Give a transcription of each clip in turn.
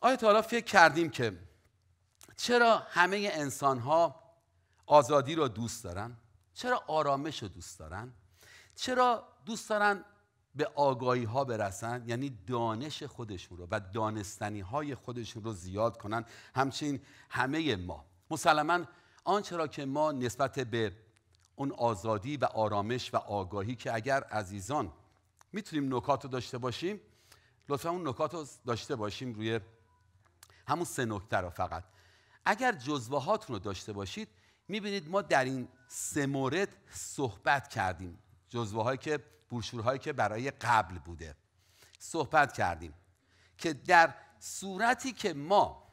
آیا تا فکر کردیم که چرا همه انسان ها آزادی رو دوست دارن؟ چرا آرامش رو دوست دارن؟ چرا دوست دارن به آگاهی ها برسن یعنی دانش خودشون رو و دانستنی های خودشون رو زیاد کنن همچنین همه ما مسلما آنچه را که ما نسبت به اون آزادی و آرامش و آگاهی که اگر عزیزان میتونیم نکات رو داشته باشیم لطفا اون نکات رو داشته باشیم روی همون سه نکته رو فقط اگر جزوه هاتون رو داشته باشید میبینید ما در این سه مورد صحبت کردیم جزوه هایی که هایی که برای قبل بوده صحبت کردیم که در صورتی که ما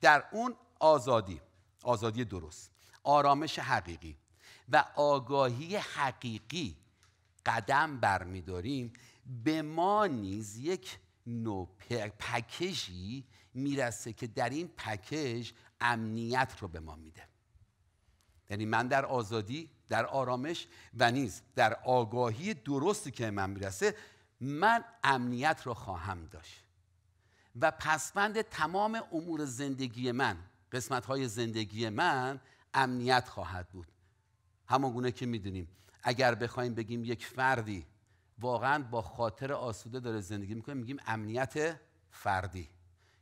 در اون آزادی آزادی درست آرامش حقیقی و آگاهی حقیقی قدم برمیداریم به ما نیز یک نوع پکیجی میرسه که در این پکیج امنیت رو به ما میده یعنی من در آزادی در آرامش و نیز در آگاهی درستی که من میرسه من امنیت رو خواهم داشت و پسوند تمام امور زندگی من قسمت های زندگی من امنیت خواهد بود همان گونه که میدونیم اگر بخوایم بگیم یک فردی واقعا با خاطر آسوده داره زندگی میکنه میگیم امنیت فردی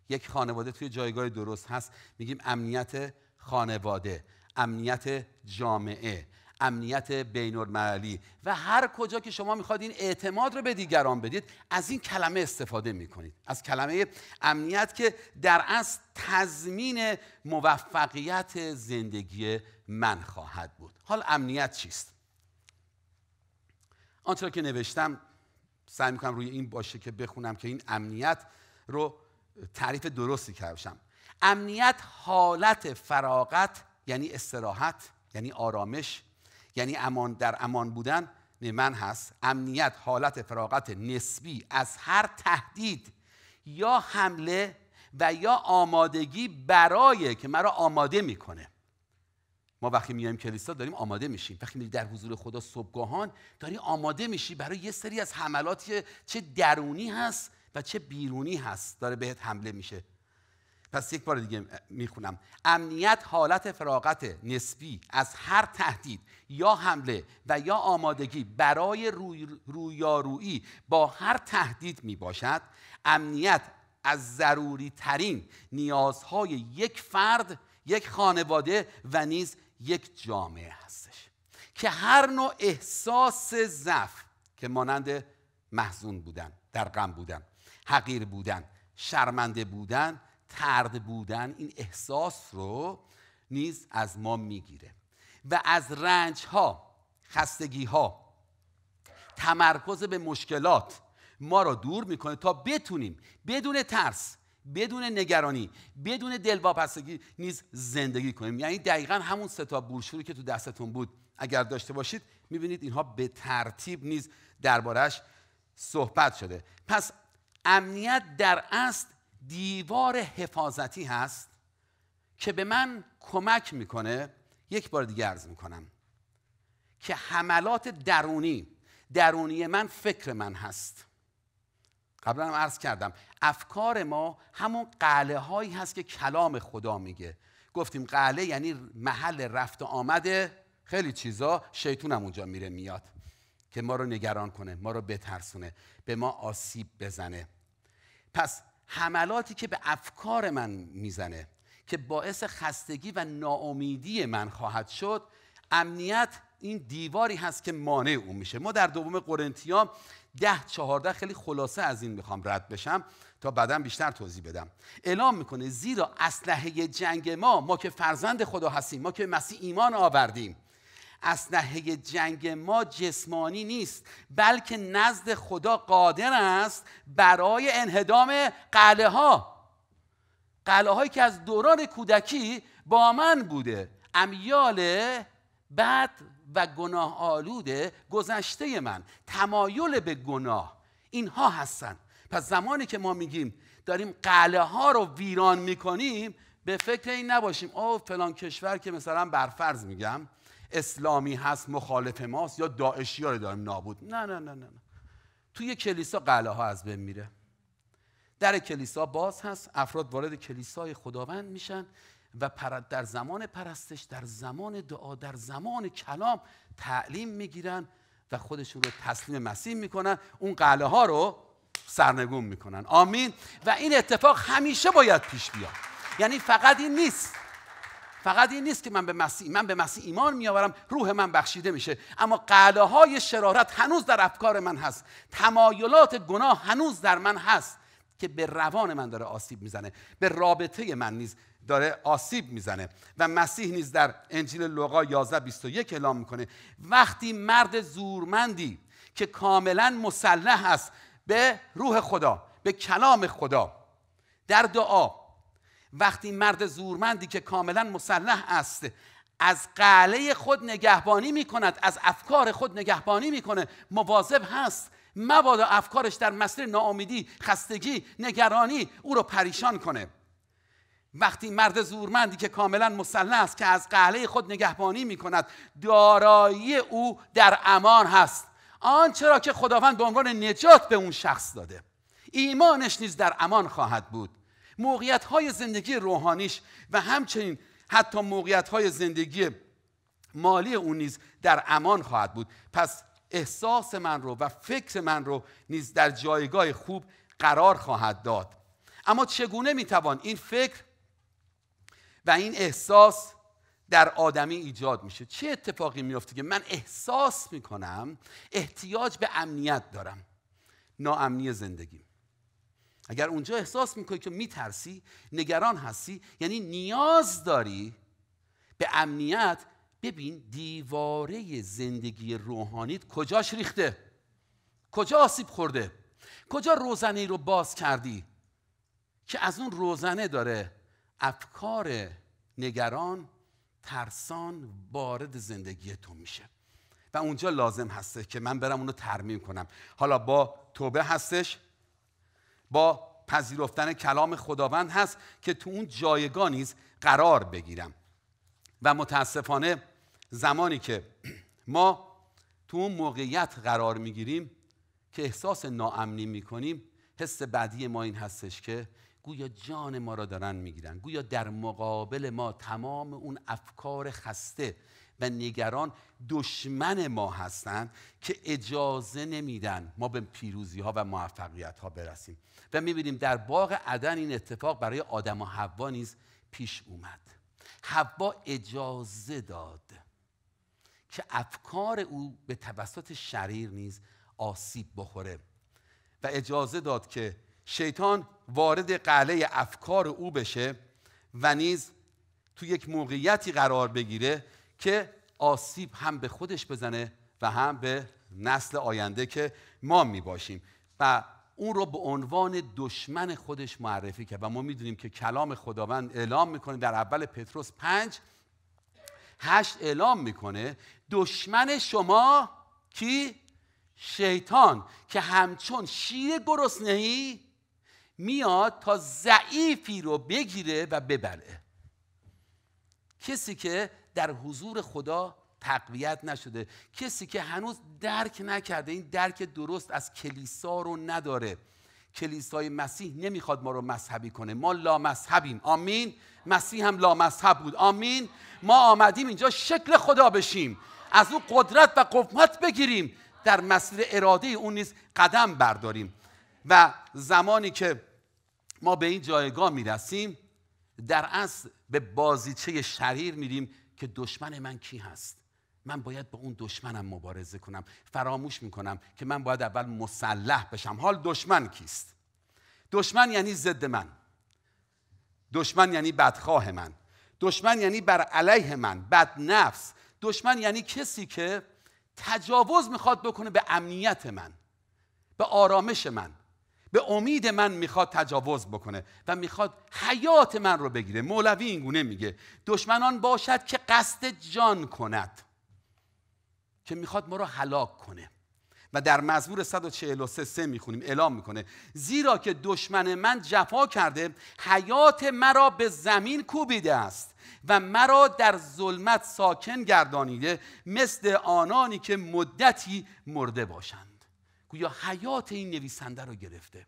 یک خانواده توی جایگاه درست هست میگیم امنیت خانواده امنیت جامعه امنیت بین المللی و هر کجا که شما میخواد این اعتماد رو به دیگران بدید از این کلمه استفاده میکنید از کلمه امنیت که در اصل تضمین موفقیت زندگی من خواهد بود حال امنیت چیست آنچه که نوشتم سعی میکنم روی این باشه که بخونم که این امنیت رو تعریف درستی کرده امنیت حالت فراغت یعنی استراحت یعنی آرامش یعنی امان در امان بودن من هست امنیت حالت فراغت نسبی از هر تهدید یا حمله و یا آمادگی برای که مرا آماده میکنه ما وقتی میایم کلیسا داریم آماده میشیم وقتی میری در حضور خدا صبحگاهان داری آماده میشی برای یه سری از حملات چه درونی هست و چه بیرونی هست داره بهت حمله میشه پس یک بار دیگه میخونم امنیت حالت فراغت نسبی از هر تهدید یا حمله و یا آمادگی برای روی رویارویی با هر تهدید میباشد امنیت از ضروری ترین نیازهای یک فرد یک خانواده و نیز یک جامعه هستش که هر نوع احساس ضعف که مانند محزون بودن در غم بودن حقیر بودن شرمنده بودن ترد بودن این احساس رو نیز از ما میگیره و از رنج ها خستگی ها تمرکز به مشکلات ما را دور میکنه تا بتونیم بدون ترس بدون نگرانی بدون دلواپسگی نیز زندگی کنیم یعنی دقیقا همون ستا برشوری که تو دستتون بود اگر داشته باشید میبینید اینها به ترتیب نیز دربارش صحبت شده پس امنیت در اصل دیوار حفاظتی هست که به من کمک میکنه یک بار دیگه عرض میکنم که حملات درونی درونی من فکر من هست قبلا هم عرض کردم افکار ما همون قله هایی هست که کلام خدا میگه گفتیم قله یعنی محل رفت و آمده خیلی چیزا شیطون هم اونجا میره میاد که ما رو نگران کنه ما رو بترسونه به ما آسیب بزنه پس حملاتی که به افکار من میزنه که باعث خستگی و ناامیدی من خواهد شد امنیت این دیواری هست که مانع اون میشه ما در دوم قرنتیان ده چهارده خیلی خلاصه از این میخوام رد بشم تا بعدا بیشتر توضیح بدم اعلام میکنه زیرا اسلحه جنگ ما ما که فرزند خدا هستیم ما که مسیح ایمان آوردیم اسلحه جنگ ما جسمانی نیست بلکه نزد خدا قادر است برای انهدام قله ها قله هایی که از دوران کودکی با من بوده امیال بد و گناه آلوده گذشته من تمایل به گناه اینها هستند. پس زمانی که ما میگیم داریم قله ها رو ویران میکنیم به فکر این نباشیم او فلان کشور که مثلا برفرض میگم اسلامی هست مخالف ماست یا داعشی ها رو داریم نابود نه نه نه نه توی کلیسا قله ها از بین میره در کلیسا باز هست افراد وارد کلیسای خداوند میشن و در زمان پرستش در زمان دعا در زمان کلام تعلیم میگیرن و خودشون رو تسلیم مسیح میکنن اون قله ها رو سرنگون میکنن آمین و این اتفاق همیشه باید پیش بیاد یعنی فقط این نیست فقط این نیست که من به مسیح من به مسیح ایمان میآورم روح من بخشیده میشه اما قله های شرارت هنوز در افکار من هست تمایلات گناه هنوز در من هست که به روان من داره آسیب میزنه به رابطه من نیز داره آسیب میزنه و مسیح نیز در انجیل لوقا 11 21 اعلام میکنه وقتی مرد زورمندی که کاملا مسلح است به روح خدا به کلام خدا در دعا وقتی مرد زورمندی که کاملا مسلح است از قله خود نگهبانی می کند از افکار خود نگهبانی میکنه مواظب هست مبادا افکارش در مسیر ناامیدی خستگی نگرانی او را پریشان کنه وقتی مرد زورمندی که کاملا مسلح است که از قله خود نگهبانی می کند دارایی او در امان هست آنچه را که خداوند به عنوان نجات به اون شخص داده ایمانش نیز در امان خواهد بود موقعیت های زندگی روحانیش و همچنین حتی موقعیت های زندگی مالی اون نیز در امان خواهد بود پس احساس من رو و فکر من رو نیز در جایگاه خوب قرار خواهد داد اما چگونه میتوان این فکر و این احساس در آدمی ایجاد میشه چه اتفاقی میفته که من احساس میکنم احتیاج به امنیت دارم ناامنی زندگیم اگر اونجا احساس میکنی که میترسی نگران هستی یعنی نیاز داری به امنیت ببین دیواره زندگی روحانیت کجاش ریخته کجا آسیب خورده کجا روزنه رو باز کردی که از اون روزنه داره افکار نگران ترسان وارد زندگی تو میشه و اونجا لازم هسته که من برم اونو ترمیم کنم حالا با توبه هستش با پذیرفتن کلام خداوند هست که تو اون جایگاه نیز قرار بگیرم و متاسفانه زمانی که ما تو اون موقعیت قرار میگیریم که احساس ناامنی میکنیم حس بدی ما این هستش که گویا جان ما را دارن میگیرن گویا در مقابل ما تمام اون افکار خسته و نگران دشمن ما هستند که اجازه نمیدن ما به پیروزی ها و موفقیت ها برسیم و میبینیم در باغ عدن این اتفاق برای آدم و حوا نیز پیش اومد حوا اجازه داد که افکار او به توسط شریر نیز آسیب بخوره و اجازه داد که شیطان وارد قله افکار او بشه و نیز تو یک موقعیتی قرار بگیره که آسیب هم به خودش بزنه و هم به نسل آینده که ما می باشیم و اون رو به عنوان دشمن خودش معرفی کرد و ما میدونیم که کلام خداوند اعلام میکنه در اول پتروس پنج هشت اعلام میکنه دشمن شما کی شیطان که همچون شیر ای میاد تا ضعیفی رو بگیره و ببره کسی که در حضور خدا تقویت نشده کسی که هنوز درک نکرده این درک درست از کلیسا رو نداره کلیسای مسیح نمیخواد ما رو مذهبی کنه ما لا مذهبیم آمین مسیح هم لا مذهب بود آمین ما آمدیم اینجا شکل خدا بشیم از او قدرت و قوت بگیریم در مسیر اراده اون نیز قدم برداریم و زمانی که ما به این جایگاه میرسیم در اصل به بازیچه شریر میریم که دشمن من کی هست من باید با اون دشمنم مبارزه کنم فراموش میکنم که من باید اول مسلح بشم حال دشمن کیست دشمن یعنی ضد من دشمن یعنی بدخواه من دشمن یعنی بر علیه من بد نفس دشمن یعنی کسی که تجاوز میخواد بکنه به امنیت من به آرامش من به امید من میخواد تجاوز بکنه و میخواد حیات من رو بگیره مولوی اینگونه میگه دشمنان باشد که قصد جان کند که میخواد ما رو هلاک کنه و در مزمور 143 سه میخونیم اعلام میکنه زیرا که دشمن من جفا کرده حیات مرا به زمین کوبیده است و مرا در ظلمت ساکن گردانیده مثل آنانی که مدتی مرده باشند گویا حیات این نویسنده رو گرفته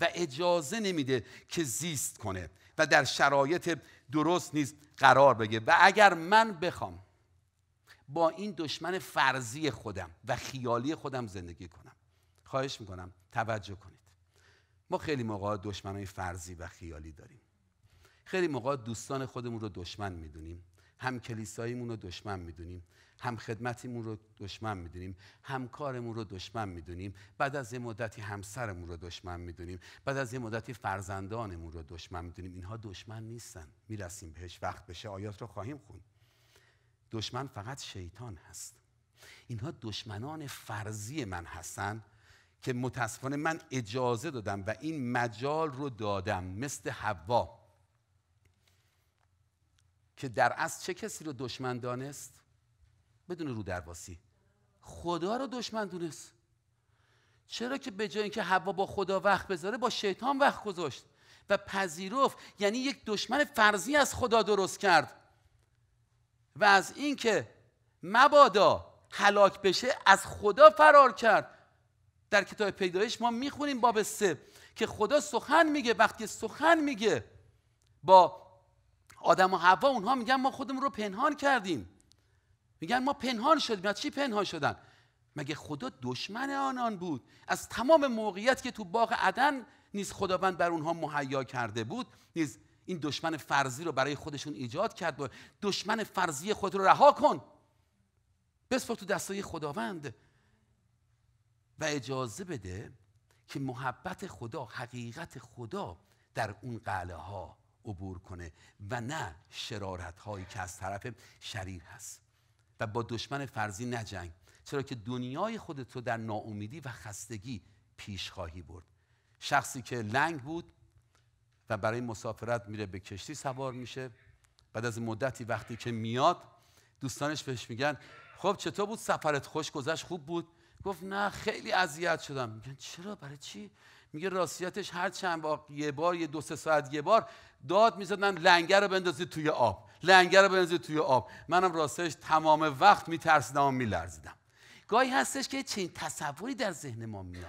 و اجازه نمیده که زیست کنه و در شرایط درست نیست قرار بگه و اگر من بخوام با این دشمن فرضی خودم و خیالی خودم زندگی کنم خواهش میکنم توجه کنید ما خیلی موقع های فرضی و خیالی داریم خیلی موقع دوستان خودمون رو دشمن میدونیم هم کلیساییمون رو دشمن میدونیم هم خدمتیمون رو دشمن میدونیم همکارمون رو دشمن میدونیم بعد از یه مدتی همسرمون رو دشمن میدونیم بعد از یه مدتی فرزندانمون رو دشمن میدونیم اینها دشمن نیستن میرسیم بهش وقت بشه آیات رو خواهیم خون دشمن فقط شیطان هست اینها دشمنان فرضی من هستن که متاسفانه من اجازه دادم و این مجال رو دادم مثل حوا که در از چه کسی رو دشمن دانست بدون رو درواسی خدا رو دشمن دونست چرا که به جای اینکه حوا با خدا وقت بذاره با شیطان وقت گذاشت و پذیرفت یعنی یک دشمن فرضی از خدا درست کرد و از اینکه مبادا هلاک بشه از خدا فرار کرد در کتاب پیدایش ما میخونیم باب سه که خدا سخن میگه وقتی سخن میگه با آدم و هوا اونها میگن ما خودمون رو پنهان کردیم میگن ما پنهان شدیم چی پنهان شدن مگه خدا دشمن آنان بود از تمام موقعیت که تو باغ عدن نیز خداوند بر اونها مهیا کرده بود نیز این دشمن فرضی رو برای خودشون ایجاد کرد بود دشمن فرضی خود رو رها کن بسپار تو دستای خداوند و اجازه بده که محبت خدا حقیقت خدا در اون قله ها عبور کنه و نه شرارت هایی که از طرف شریر هست و با دشمن فرضی نجنگ چرا که دنیای خودت در ناامیدی و خستگی پیش خواهی برد شخصی که لنگ بود و برای مسافرت میره به کشتی سوار میشه بعد از مدتی وقتی که میاد دوستانش بهش میگن خب چطور بود سفرت خوش گذشت خوب بود گفت نه خیلی اذیت شدم میگن چرا برای چی میگه راستیتش هر چند وقت یه بار یه دو سه ساعت یه بار داد میزدن لنگر رو بندازید توی آب لنگر رو بندازید توی آب منم راستش تمام وقت میترسیدم و میلرزیدم گاهی هستش که چنین تصوری در ذهن ما میاد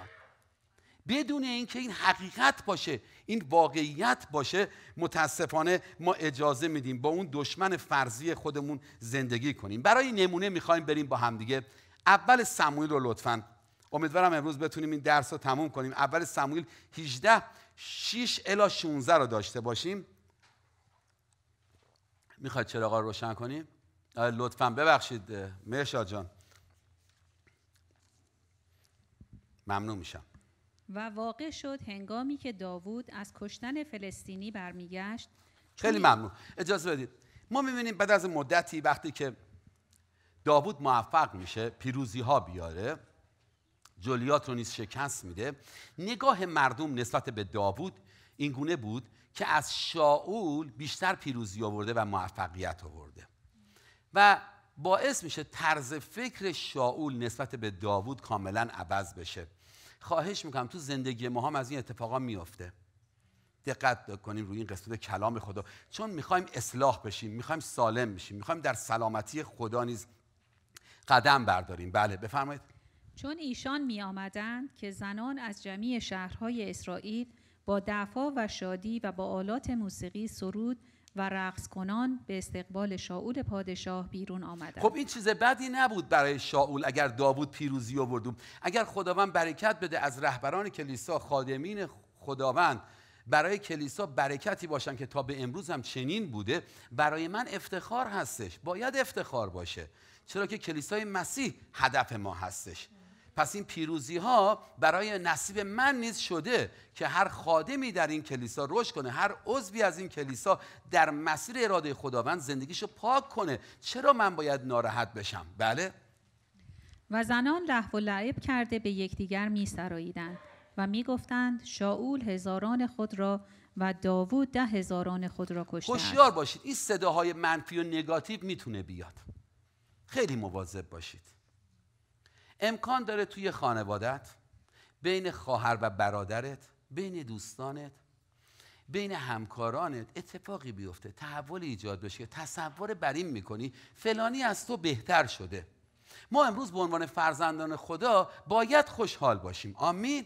بدون اینکه این حقیقت باشه این واقعیت باشه متاسفانه ما اجازه میدیم با اون دشمن فرضی خودمون زندگی کنیم برای نمونه میخوایم بریم با همدیگه اول سموئیل رو لطفاً امیدوارم امروز بتونیم این درس رو تموم کنیم اول سموئیل 18 6 الا 16 رو داشته باشیم میخواد چراغا رو روشن کنیم لطفا ببخشید مرشاد جان ممنون میشم و واقع شد هنگامی که داوود از کشتن فلسطینی برمیگشت خیلی ممنون اجازه بدید ما میبینیم بعد از مدتی وقتی که داوود موفق میشه پیروزی ها بیاره جولیات رو نیز شکست میده نگاه مردم نسبت به داوود اینگونه بود که از شاول بیشتر پیروزی آورده و موفقیت آورده و باعث میشه طرز فکر شاول نسبت به داوود کاملا عوض بشه خواهش میکنم تو زندگی ما هم از این اتفاقا میافته دقت کنیم روی این قسمت کلام خدا چون میخوایم اصلاح بشیم میخوایم سالم بشیم میخوایم در سلامتی خدا نیز قدم برداریم بله بفرمایید چون ایشان می آمدند که زنان از جمعی شهرهای اسرائیل با دعفا و شادی و با آلات موسیقی سرود و رقص کنان به استقبال شاول پادشاه بیرون آمدند خب این چیز بدی نبود برای شاول اگر داوود پیروزی آوردم اگر خداوند برکت بده از رهبران کلیسا خادمین خداوند برای کلیسا برکتی باشن که تا به امروز هم چنین بوده برای من افتخار هستش باید افتخار باشه چرا که کلیسای مسیح هدف ما هستش پس این پیروزی ها برای نصیب من نیز شده که هر خادمی در این کلیسا رشد کنه هر عضوی از این کلیسا در مسیر اراده خداوند زندگیشو پاک کنه چرا من باید ناراحت بشم بله و زنان لحو و لعب کرده به یکدیگر میسراییدند و میگفتند شاول هزاران خود را و داوود ده هزاران خود را کشته هوشیار باشید این صداهای منفی و نگاتیو میتونه بیاد خیلی مواظب باشید امکان داره توی خانوادت بین خواهر و برادرت بین دوستانت بین همکارانت اتفاقی بیفته تحول ایجاد بشه تصور بر این میکنی فلانی از تو بهتر شده ما امروز به عنوان فرزندان خدا باید خوشحال باشیم آمین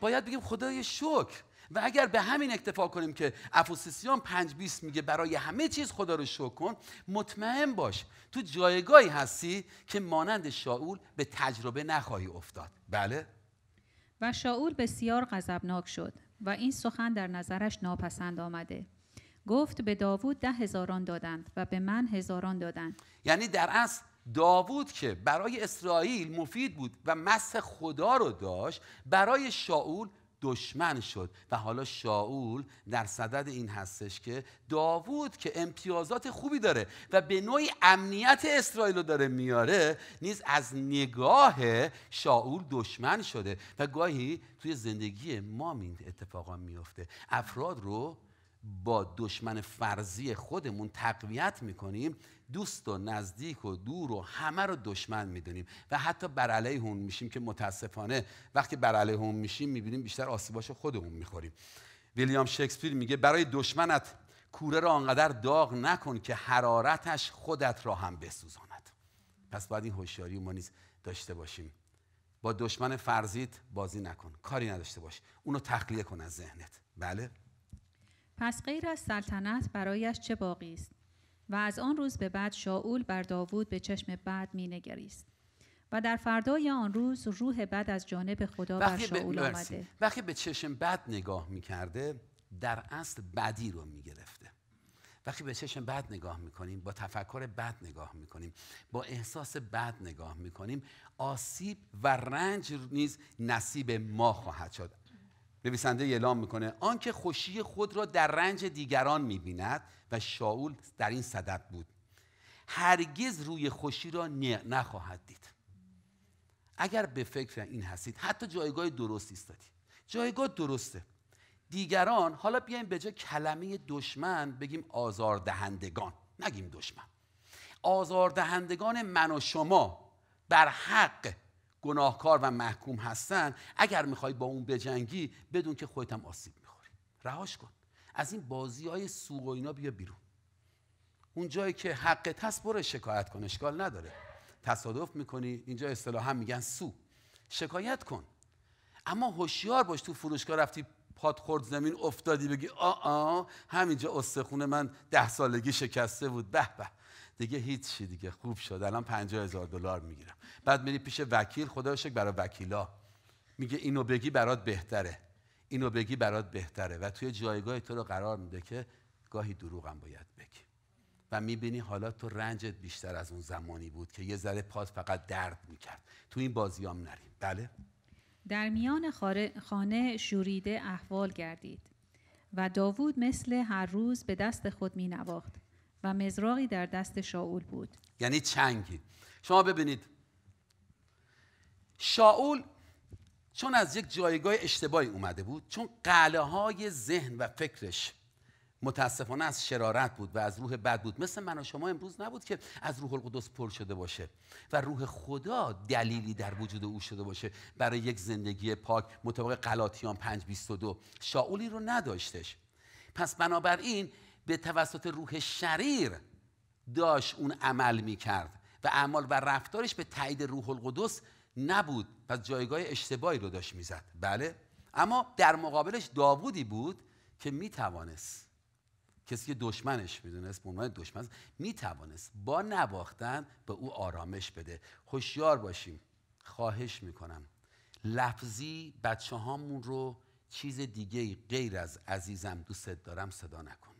باید بگیم خدای شکر و اگر به همین اکتفا کنیم که افوسیسیان 5 میگه برای همه چیز خدا رو شکر کن مطمئن باش تو جایگاهی هستی که مانند شاول به تجربه نخواهی افتاد بله و شاول بسیار غضبناک شد و این سخن در نظرش ناپسند آمده گفت به داوود ده هزاران دادند و به من هزاران دادند یعنی در اصل داوود که برای اسرائیل مفید بود و مس خدا رو داشت برای شاول دشمن شد و حالا شاول در صدد این هستش که داوود که امتیازات خوبی داره و به نوعی امنیت اسرائیل رو داره میاره نیز از نگاه شاول دشمن شده و گاهی توی زندگی ما این اتفاقا میفته افراد رو با دشمن فرضی خودمون تقویت میکنیم دوست و نزدیک و دور و همه رو دشمن میدونیم و حتی بر علیه اون میشیم که متاسفانه وقتی بر علیه اون میشیم میبینیم بیشتر آسیباشو خودمون میخوریم ویلیام شکسپیر میگه برای دشمنت کوره را انقدر داغ نکن که حرارتش خودت را هم بسوزاند پس باید این هوشیاری ما نیز داشته باشیم با دشمن فرضیت بازی نکن کاری نداشته باش اونو تخلیه کن از ذهنت بله پس غیر از سلطنت برایش چه باقی است و از آن روز به بعد شاول بر داوود به چشم بد می و در فردای آن روز روح بد از جانب خدا بر شاول آمده وقتی به چشم بد نگاه می در اصل بدی رو می گرفته وقتی به چشم بد نگاه میکنیم با تفکر بد نگاه میکنیم با احساس بد نگاه میکنیم آسیب و رنج نیز نصیب ما خواهد شد نویسنده اعلام میکنه آنکه خوشی خود را در رنج دیگران میبیند و شاول در این صدد بود هرگز روی خوشی را نخواهد دید اگر به فکر این هستید حتی جایگاه درست ایستادی. جایگاه درسته دیگران حالا بیایم به جای کلمه دشمن بگیم آزاردهندگان نگیم دشمن آزاردهندگان من و شما بر حق گناهکار و محکوم هستن اگر میخوای با اون بجنگی بدون که خودت هم آسیب میخوری رهاش کن از این بازی های سوق و اینا بیا بیرون اون جایی که حقت هست برو شکایت کن اشکال نداره تصادف میکنی اینجا هم میگن سو شکایت کن اما هوشیار باش تو فروشگاه رفتی پاد خورد زمین افتادی بگی آ آ همینجا استخون من ده سالگی شکسته بود به به دیگه هیچی دیگه خوب شد الان پنجا هزار دلار میگیرم بعد میری پیش وکیل خدا برای وکیلا میگه اینو بگی برات بهتره اینو بگی برات بهتره و توی جایگاه تو رو قرار میده که گاهی دروغم باید بگی و میبینی حالا تو رنجت بیشتر از اون زمانی بود که یه ذره پاس فقط درد میکرد تو این بازیام نریم بله در میان خانه شوریده احوال گردید و داوود مثل هر روز به دست خود می و در دست شاول بود یعنی چنگی شما ببینید شاول چون از یک جایگاه اشتباهی اومده بود چون قله های ذهن و فکرش متاسفانه از شرارت بود و از روح بد بود مثل من و شما امروز نبود که از روح القدس پر شده باشه و روح خدا دلیلی در وجود او شده باشه برای یک زندگی پاک مطابق قلاتیان 5:22 شاولی رو نداشتش پس بنابراین به توسط روح شریر داشت اون عمل میکرد و اعمال و رفتارش به تایید روح القدس نبود پس جایگاه اشتباهی رو داشت میزد بله اما در مقابلش داوودی بود که میتوانست کسی که دشمنش میدونست به عنوان دشمن میتوانست با نباختن به او آرامش بده هوشیار باشیم خواهش میکنم لفظی بچه هامون رو چیز دیگه غیر از عزیزم دوستت دارم صدا نکن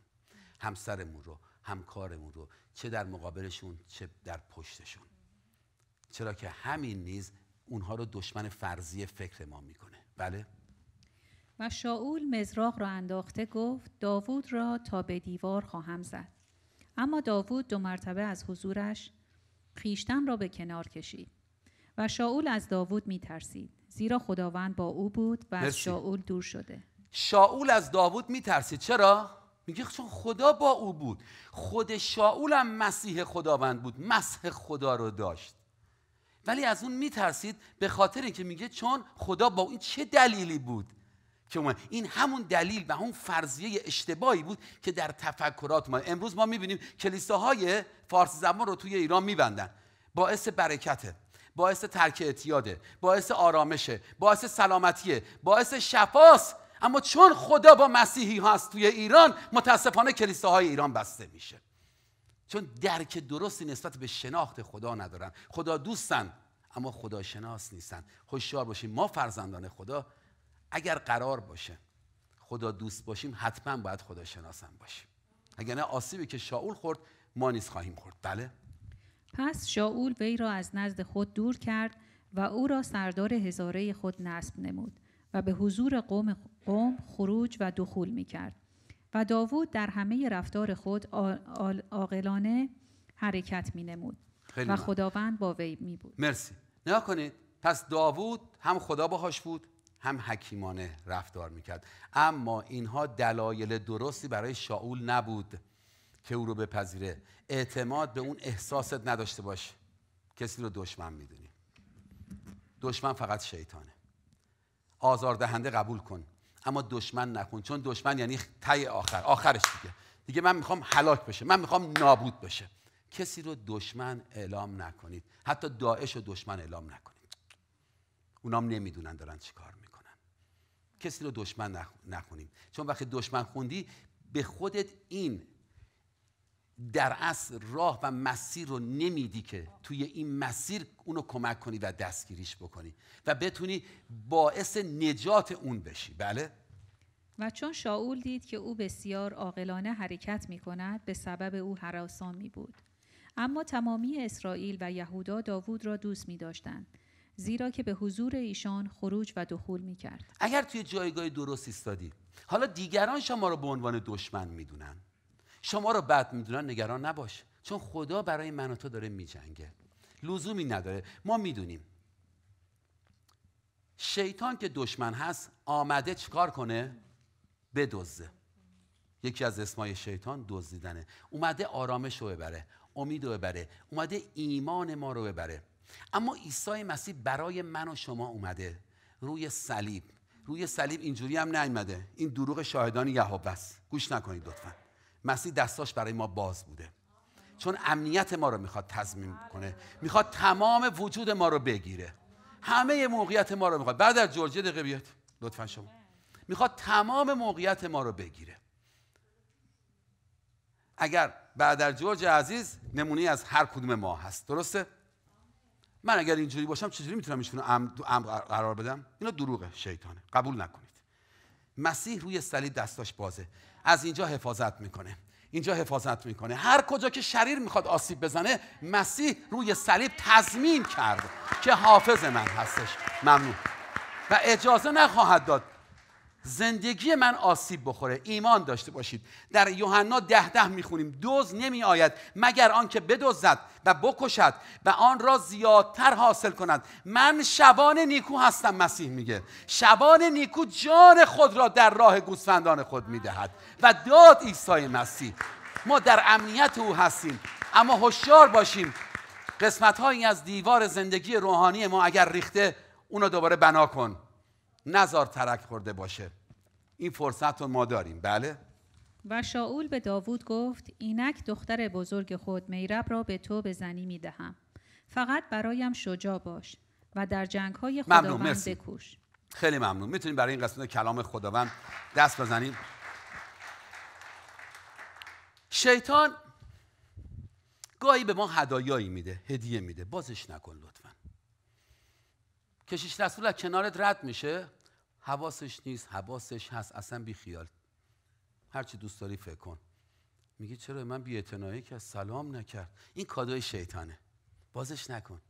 همسرمون رو همکارمون رو چه در مقابلشون چه در پشتشون چرا که همین نیز اونها رو دشمن فرضی فکر ما میکنه بله و شاول مزراغ را انداخته گفت داوود را تا به دیوار خواهم زد اما داوود دو مرتبه از حضورش خیشتن را به کنار کشید و شاول از داوود میترسید زیرا خداوند با او بود و از شاول دور شده شاول از داوود میترسید چرا؟ میگه چون خدا با او بود خود شاول هم مسیح خداوند بود مسح خدا رو داشت ولی از اون میترسید به خاطر اینکه میگه چون خدا با این چه دلیلی بود که این همون دلیل و همون فرضیه اشتباهی بود که در تفکرات ما امروز ما میبینیم کلیساهای فارس زمان رو توی ایران میبندن باعث برکته باعث ترک اعتیاده باعث آرامشه باعث سلامتیه باعث شفاست اما چون خدا با مسیحی هست توی ایران متاسفانه کلیساهای ایران بسته میشه چون درک درستی نسبت به شناخت خدا ندارن خدا دوستن اما خدا شناس نیستن هوشیار باشیم ما فرزندان خدا اگر قرار باشه خدا دوست باشیم حتما باید خدا شناسم باشیم اگر نه آسیبی که شاول خورد ما نیز خواهیم خورد بله پس شاول وی را از نزد خود دور کرد و او را سردار هزاره خود نصب نمود و به حضور قوم, قوم خروج و دخول می کرد. و داوود در همه رفتار خود عاقلانه حرکت می نمود و خداوند با وی می بود مرسی نگاه کنید پس داوود هم خدا باهاش بود هم حکیمانه رفتار میکرد اما اینها دلایل درستی برای شاول نبود که او رو بپذیره اعتماد به اون احساست نداشته باش کسی رو دشمن میدونی دشمن فقط شیطانه آزاردهنده قبول کن اما دشمن نکن چون دشمن یعنی تی آخر آخرش دیگه دیگه من میخوام هلاک بشه من میخوام نابود بشه کسی رو دشمن اعلام نکنید حتی داعش رو دشمن اعلام نکنید اونام نمیدونن دارن چی کار میکنن کسی رو دشمن نخونید چون وقتی دشمن خوندی به خودت این در اصل راه و مسیر رو نمیدی که توی این مسیر اونو کمک کنی و دستگیریش بکنی و بتونی باعث نجات اون بشی بله و چون شاول دید که او بسیار عاقلانه حرکت می کند به سبب او حراسان می بود اما تمامی اسرائیل و یهودا داوود را دوست می داشتند زیرا که به حضور ایشان خروج و دخول می کرد اگر توی جایگاه درست استادی حالا دیگران شما را به عنوان دشمن می شما رو بد میدونن نگران نباش چون خدا برای من و تو داره میجنگه لزومی نداره ما میدونیم شیطان که دشمن هست آمده چکار کنه بدزده یکی از اسمای شیطان دزدیدنه اومده آرامش رو ببره امید رو ببره اومده ایمان ما رو ببره اما عیسی مسیح برای من و شما اومده روی صلیب روی صلیب اینجوری هم نیومده این دروغ شاهدان یهوه است گوش نکنید لطفاً مسیح دستاش برای ما باز بوده چون امنیت ما رو میخواد تضمین کنه میخواد تمام وجود ما رو بگیره همه موقعیت ما رو میخواد بعد از جورج دقیقه بیاد لطفا شما میخواد تمام موقعیت ما رو بگیره اگر بعد از جورج عزیز نمونه از هر کدوم ما هست درسته من اگر اینجوری باشم چجوری میتونم ایشونو امر قرار بدم اینا دروغه شیطانه قبول نکنید مسیح روی صلیب دستاش بازه از اینجا حفاظت میکنه اینجا حفاظت میکنه هر کجا که شریر میخواد آسیب بزنه مسیح روی صلیب تضمین کرد که حافظ من هستش ممنون و اجازه نخواهد داد زندگی من آسیب بخوره ایمان داشته باشید در یوحنا ده ده میخونیم دوز نمی آید مگر آنکه بدزد و بکشد و آن را زیادتر حاصل کند من شبان نیکو هستم مسیح میگه شبان نیکو جان خود را در راه گوسفندان خود میدهد و داد عیسی مسیح ما در امنیت او هستیم اما هوشیار باشیم قسمت هایی از دیوار زندگی روحانی ما اگر ریخته اونو دوباره بنا کن نزار ترک خورده باشه این فرصت رو ما داریم بله و شاول به داوود گفت اینک دختر بزرگ خود میرب را به تو به زنی میدهم فقط برایم شجاع باش و در جنگ های خداوند بکوش خیلی ممنون میتونیم برای این قسمت کلام خداوند دست بزنیم شیطان گاهی به ما هدایایی میده هدیه میده بازش نکن لطفا کشیش رسول از کنارت رد میشه حواسش نیست حواسش هست اصلا بی خیال هرچی دوست داری فکر کن میگه چرا من بی که سلام نکرد این کادوی شیطانه بازش نکن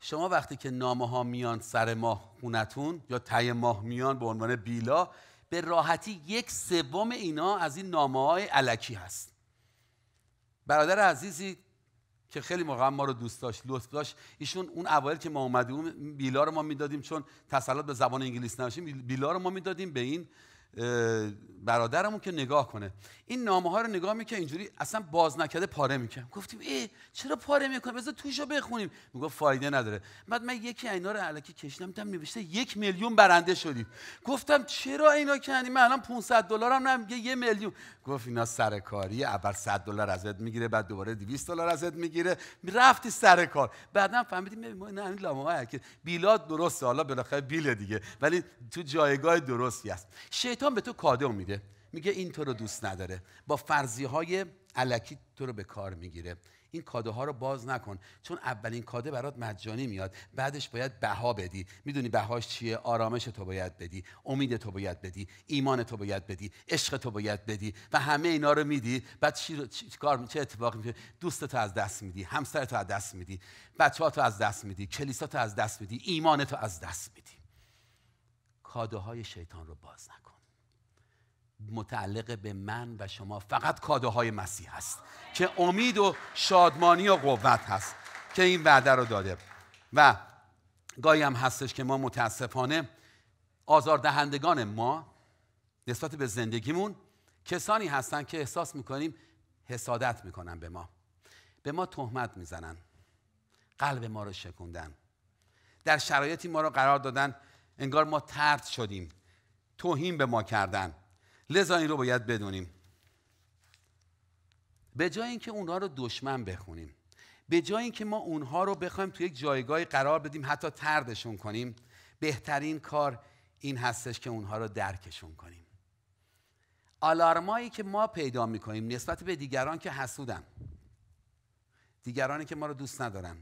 شما وقتی که نامه ها میان سر ماه خونتون یا تای ماه میان به عنوان بیلا به راحتی یک سوم اینا از این نامه های علکی هست برادر عزیزی که خیلی موقع ما رو دوست داشت لطف داشت ایشون اون اوایل که ما اومدیم بیلا رو ما میدادیم چون تسلط به زبان انگلیس نداشتیم بیلا رو ما میدادیم به این برادرمون که نگاه کنه این نامه ها رو نگاه میکنه اینجوری اصلا باز نکرده پاره میکنه گفتیم ای چرا پاره میکنه بذار توشو بخونیم میگه فایده نداره بعد من یکی اینا رو علکی کشیدم دیدم نوشته یک میلیون برنده شدیم گفتم چرا اینا کردیم؟ من الان 500 دلارم نه میگه یه میلیون گفت اینا سر کاری اول 100 دلار ازت میگیره بعد دوباره 200 دلار ازت میگیره رفتی سر کار بعدا فهمیدیم ما نه این لامه که بیلاد درسته حالا بالاخره بیل دیگه ولی تو جایگاه درستی است شیطان به تو کادو میده میگه این تو رو دوست نداره با فرضیه های علکی تو رو به کار میگیره این کادوها رو باز نکن چون اولین کاده برات مجانی میاد بعدش باید بها بدی میدونی بهاش چیه آرامش تو باید بدی امید تو باید بدی ایمان تو باید بدی عشق تو باید بدی و همه اینا رو میدی بعد چی, کار چه اتفاق میفته دوست تو از دست میدی همسر تو از دست میدی بچه تو از دست میدی کلیسا تو از دست میدی ایمان تو از دست میدی کادوهای شیطان رو باز نکن متعلق به من و شما فقط کاده های مسیح هست که امید و شادمانی و قوت هست که این وعده رو داده و گاهی هم هستش که ما متاسفانه آزاردهندگان ما نسبت به زندگیمون کسانی هستن که احساس میکنیم حسادت میکنن به ما به ما تهمت میزنن قلب ما رو شکوندن در شرایطی ما رو قرار دادن انگار ما ترد شدیم توهین به ما کردن لذا این رو باید بدونیم به جای اینکه اونها رو دشمن بخونیم به جای اینکه ما اونها رو بخوایم تو یک جایگاهی قرار بدیم حتی تردشون کنیم بهترین کار این هستش که اونها رو درکشون کنیم آلارمایی که ما پیدا میکنیم نسبت به دیگران که حسودن دیگرانی که ما رو دوست ندارن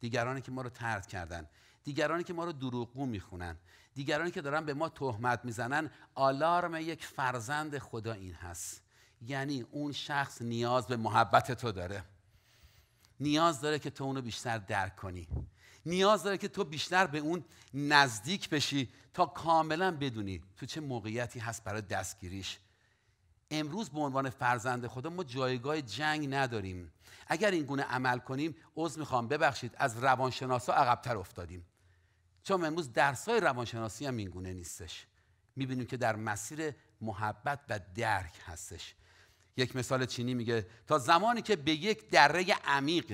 دیگرانی که ما رو ترد کردن دیگرانی که ما رو دروغگو میخونن دیگرانی که دارن به ما تهمت میزنن آلارم یک فرزند خدا این هست یعنی اون شخص نیاز به محبت تو داره نیاز داره که تو اونو بیشتر درک کنی نیاز داره که تو بیشتر به اون نزدیک بشی تا کاملا بدونی تو چه موقعیتی هست برای دستگیریش امروز به عنوان فرزند خدا ما جایگاه جنگ نداریم اگر این گونه عمل کنیم عذر میخوام ببخشید از روانشناسا عقبتر افتادیم چون امروز های روانشناسی هم اینگونه نیستش میبینیم که در مسیر محبت و درک هستش یک مثال چینی میگه تا زمانی که به یک دره عمیق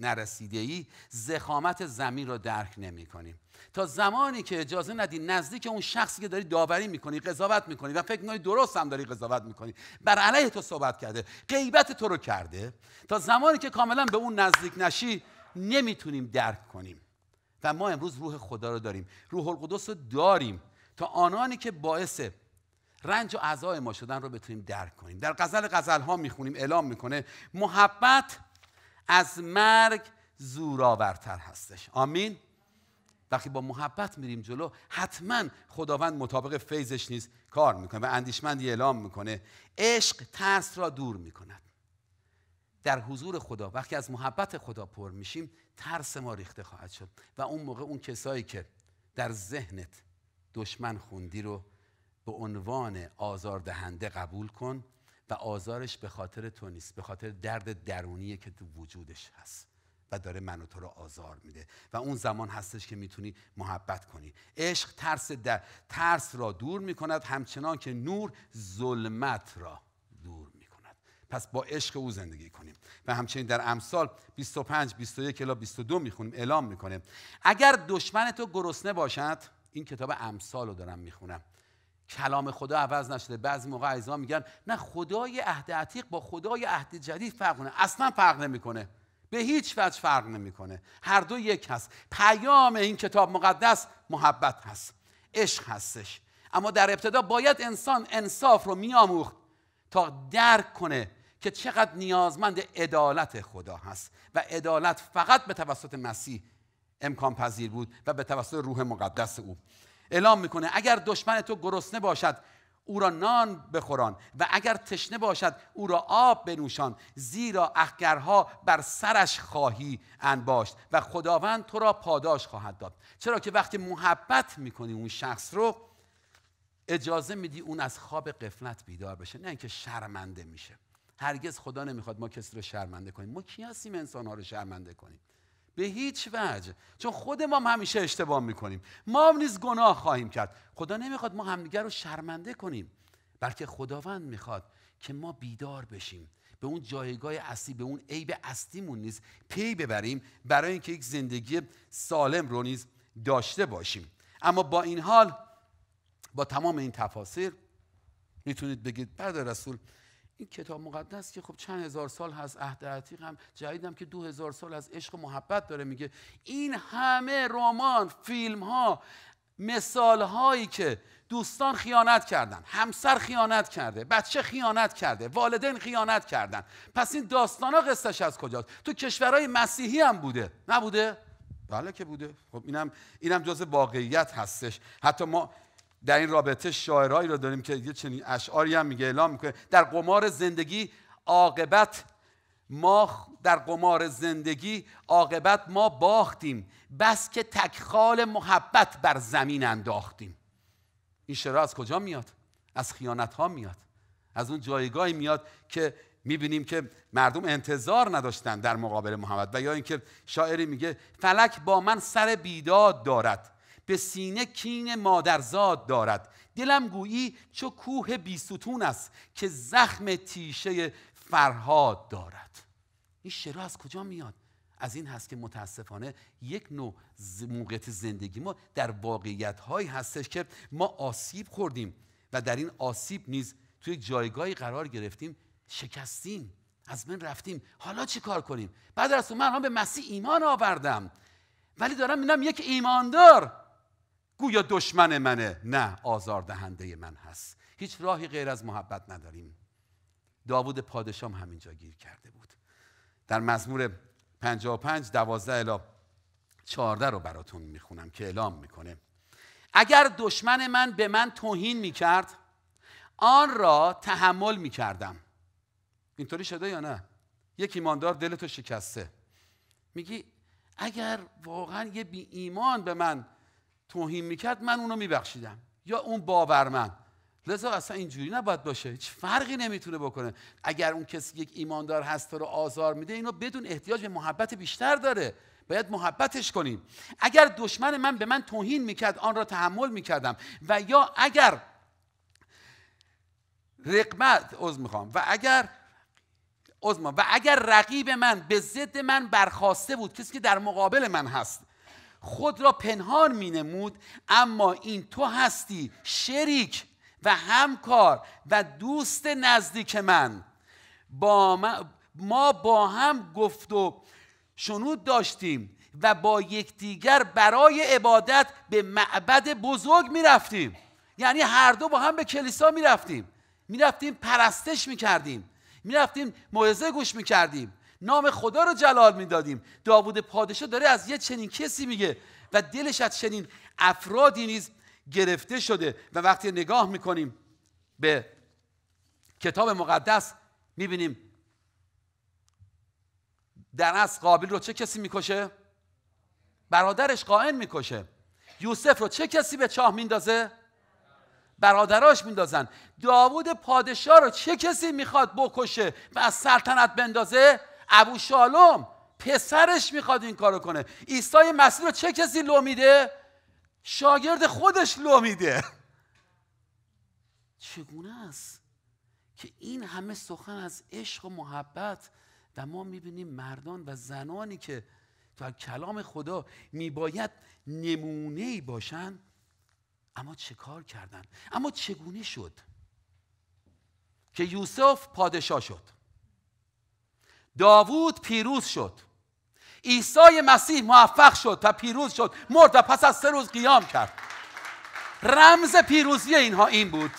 نرسیده ای زخامت زمین را درک نمی کنیم تا زمانی که اجازه ندی نزدیک اون شخصی که داری داوری میکنی قضاوت میکنی و فکر میکنی درست هم داری قضاوت میکنی بر علیه تو صحبت کرده قیبت تو رو کرده تا زمانی که کاملا به اون نزدیک نشی نمیتونیم درک کنیم و ما امروز روح خدا رو داریم روح القدس رو داریم تا آنانی که باعث رنج و عذای ما شدن رو بتونیم درک کنیم در غزل غزل ها میخونیم اعلام میکنه محبت از مرگ زورآورتر هستش آمین وقتی با محبت میریم جلو حتما خداوند مطابق فیضش نیز کار میکنه و اندیشمندی اعلام میکنه عشق ترس را دور میکند در حضور خدا وقتی از محبت خدا پر میشیم ترس ما ریخته خواهد شد و اون موقع اون کسایی که در ذهنت دشمن خوندی رو به عنوان آزار دهنده قبول کن و آزارش به خاطر تو نیست به خاطر درد درونیه که تو وجودش هست و داره من و تو رو آزار میده و اون زمان هستش که میتونی محبت کنی عشق ترس در ترس را دور میکند همچنان که نور ظلمت را پس با عشق او زندگی کنیم و همچنین در امثال 25 21 الی 22 میخونیم اعلام میکنه اگر دشمن تو گرسنه باشد این کتاب امثال رو دارم میخونم کلام خدا عوض نشده بعضی موقع عیزا میگن نه خدای عهد عتیق با خدای عهد جدید فرق کنه اصلا فرق نمیکنه به هیچ وجه فرق نمیکنه هر دو یک هست پیام این کتاب مقدس محبت هست عشق هستش اما در ابتدا باید انسان انصاف رو میآموخت تا درک کنه که چقدر نیازمند عدالت خدا هست و عدالت فقط به توسط مسیح امکان پذیر بود و به توسط روح مقدس او اعلام میکنه اگر دشمن تو گرسنه باشد او را نان بخوران و اگر تشنه باشد او را آب بنوشان زیرا اخگرها بر سرش خواهی انباشت و خداوند تو را پاداش خواهد داد چرا که وقتی محبت میکنی اون شخص رو اجازه میدی اون از خواب قفلت بیدار بشه نه اینکه شرمنده میشه هرگز خدا نمیخواد ما کسی رو شرمنده کنیم ما کی هستیم انسان ها رو شرمنده کنیم به هیچ وجه چون خود ما هم همیشه اشتباه میکنیم ما هم نیز گناه خواهیم کرد خدا نمیخواد ما همدیگر رو شرمنده کنیم بلکه خداوند میخواد که ما بیدار بشیم به اون جایگاه اصلی به اون عیب اصلیمون نیز پی ببریم برای اینکه یک زندگی سالم رو نیز داشته باشیم اما با این حال با تمام این تفاسیر میتونید بگید پدر رسول این کتاب مقدس که خب چند هزار سال هست عهد عتیق هم جدیدم که دو هزار سال از عشق و محبت داره میگه این همه رمان فیلم ها مثال هایی که دوستان خیانت کردن همسر خیانت کرده بچه خیانت کرده والدین خیانت کردن پس این داستان ها قصتش از کجاست تو کشورهای مسیحی هم بوده نبوده بله که بوده خب اینم اینم جز واقعیت هستش حتی ما در این رابطه شاعرهایی رو داریم که یه چنین اشعاری هم میگه اعلام میکنه در قمار زندگی عاقبت ما در قمار زندگی عاقبت ما باختیم بس که تکخال محبت بر زمین انداختیم این شعر از کجا میاد از خیانت ها میاد از اون جایگاهی میاد که میبینیم که مردم انتظار نداشتن در مقابل محمد و یا اینکه شاعری میگه فلک با من سر بیداد دارد به سینه کین مادرزاد دارد دلم گویی چو کوه بیستون است که زخم تیشه فرهاد دارد این شعر از کجا میاد از این هست که متاسفانه یک نوع موقعیت زندگی ما در واقعیت هایی هستش که ما آسیب خوردیم و در این آسیب نیز توی جایگاهی قرار گرفتیم شکستیم از من رفتیم حالا چی کار کنیم بعد از من الان به مسیح ایمان آوردم ولی دارم میبینم یک ایماندار گویا دشمن منه نه آزار دهنده من هست هیچ راهی غیر از محبت نداریم داوود پادشام همینجا گیر کرده بود در مزمور 55 12 الی 14 رو براتون میخونم که اعلام میکنه اگر دشمن من به من توهین میکرد آن را تحمل میکردم اینطوری شده یا نه یک ایماندار دلتو شکسته میگی اگر واقعا یه بی ایمان به من توهین میکرد من اونو میبخشیدم یا اون باور من لذا اصلا اینجوری نباید باشه هیچ فرقی نمیتونه بکنه اگر اون کسی یک ایماندار هست تو رو آزار میده اینو بدون احتیاج به محبت بیشتر داره باید محبتش کنیم اگر دشمن من به من توهین میکرد آن را تحمل میکردم و یا اگر رقمت عذر میخوام و اگر و اگر رقیب من به ضد من برخواسته بود کسی که در مقابل من هست خود را پنهان می نمود اما این تو هستی شریک و همکار و دوست نزدیک من با ما با هم گفت و شنود داشتیم و با یکدیگر برای عبادت به معبد بزرگ می رفتیم یعنی هر دو با هم به کلیسا می رفتیم می رفتیم پرستش می کردیم می رفتیم موعظه گوش می کردیم نام خدا رو جلال میدادیم داوود پادشاه داره از یه چنین کسی میگه و دلش از چنین افرادی نیز گرفته شده و وقتی نگاه میکنیم به کتاب مقدس میبینیم در از قابل رو چه کسی میکشه؟ برادرش قائن میکشه یوسف رو چه کسی به چاه میندازه؟ برادراش میندازن داوود پادشاه رو چه کسی میخواد بکشه و از سلطنت بندازه؟ ابو شالوم پسرش میخواد این کارو کنه عیسی مسیح رو چه کسی لو میده شاگرد خودش لو میده چگونه است که این همه سخن از عشق و محبت و ما میبینیم مردان و زنانی که در کلام خدا میباید نمونه ای باشن اما چه کار کردن اما چگونه شد که یوسف پادشاه شد داوود پیروز شد عیسی مسیح موفق شد و پیروز شد مرد و پس از سه روز قیام کرد رمز پیروزی اینها این بود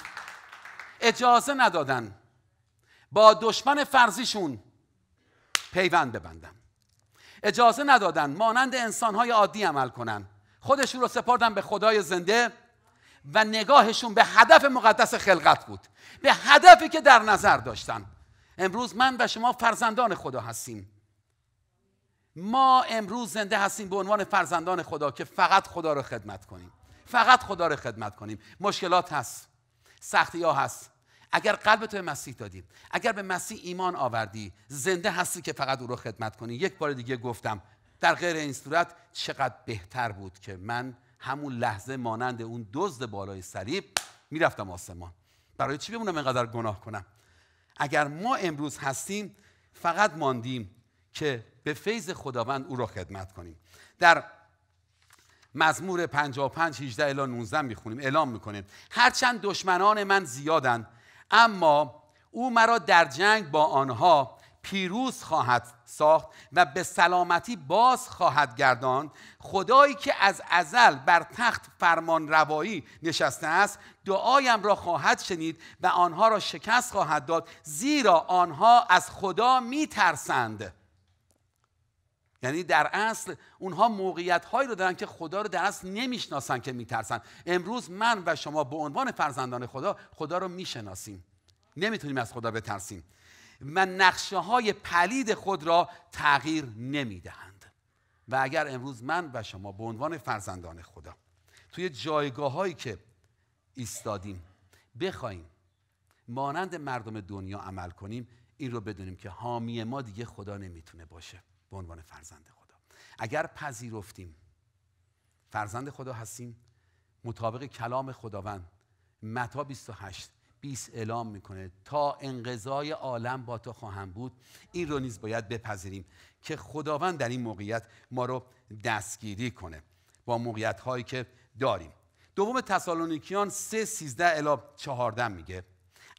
اجازه ندادن با دشمن فرضیشون پیوند ببندن اجازه ندادن مانند انسانهای عادی عمل کنن خودشون رو سپردن به خدای زنده و نگاهشون به هدف مقدس خلقت بود به هدفی که در نظر داشتن امروز من و شما فرزندان خدا هستیم ما امروز زنده هستیم به عنوان فرزندان خدا که فقط خدا رو خدمت کنیم فقط خدا رو خدمت کنیم مشکلات هست سختی ها هست اگر قلب به مسیح دادی اگر به مسیح ایمان آوردی زنده هستی که فقط او رو خدمت کنی یک بار دیگه گفتم در غیر این صورت چقدر بهتر بود که من همون لحظه مانند اون دزد بالای صلیب میرفتم آسمان برای چی بمونم اینقدر گناه کنم اگر ما امروز هستیم فقط ماندیم که به فیض خداوند او را خدمت کنیم در مزمور 55 18 الی 19 میخونیم اعلام میکنیم. هرچند دشمنان من زیادند اما او مرا در جنگ با آنها پیروز خواهد ساخت و به سلامتی باز خواهد گرداند خدایی که از ازل بر تخت فرمان روایی نشسته است دعایم را خواهد شنید و آنها را شکست خواهد داد زیرا آنها از خدا می ترسند یعنی در اصل اونها موقعیت هایی رو دارن که خدا رو در اصل نمیشناسن که میترسن امروز من و شما به عنوان فرزندان خدا خدا رو میشناسیم نمیتونیم از خدا بترسیم و نقشه های پلید خود را تغییر نمیدهند و اگر امروز من و شما به عنوان فرزندان خدا توی جایگاه هایی که ایستادیم بخوایم مانند مردم دنیا عمل کنیم این رو بدونیم که حامی ما دیگه خدا نمیتونه باشه به عنوان فرزند خدا اگر پذیرفتیم فرزند خدا هستیم مطابق کلام خداوند متا 28 20 اعلام میکنه تا انقضای عالم با تو خواهم بود این رو نیز باید بپذیریم که خداوند در این موقعیت ما رو دستگیری کنه با موقعیت هایی که داریم دوم تسالونیکیان 3 13 الی 14 میگه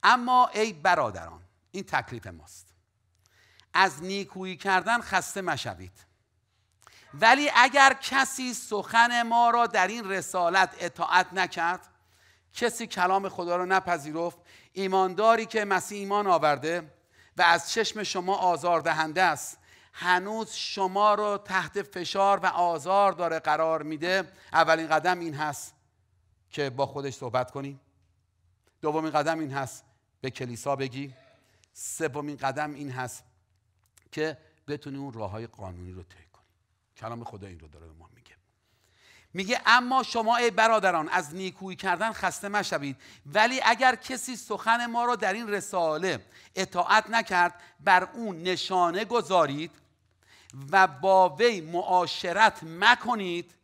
اما ای برادران این تکلیف ماست از نیکویی کردن خسته مشوید ولی اگر کسی سخن ما را در این رسالت اطاعت نکرد کسی کلام خدا را نپذیرفت ایمانداری که مسیح ایمان آورده و از چشم شما آزار دهنده است هنوز شما رو تحت فشار و آزار داره قرار میده اولین قدم این هست که با خودش صحبت کنی. دومین قدم این هست به کلیسا بگی سومین قدم این هست که بتونی اون راه های قانونی رو طی کنی کلام خدا این رو داره به ما میگه میگه اما شما ای برادران از نیکوی کردن خسته مشوید ولی اگر کسی سخن ما را در این رساله اطاعت نکرد بر اون نشانه گذارید و با وی معاشرت مکنید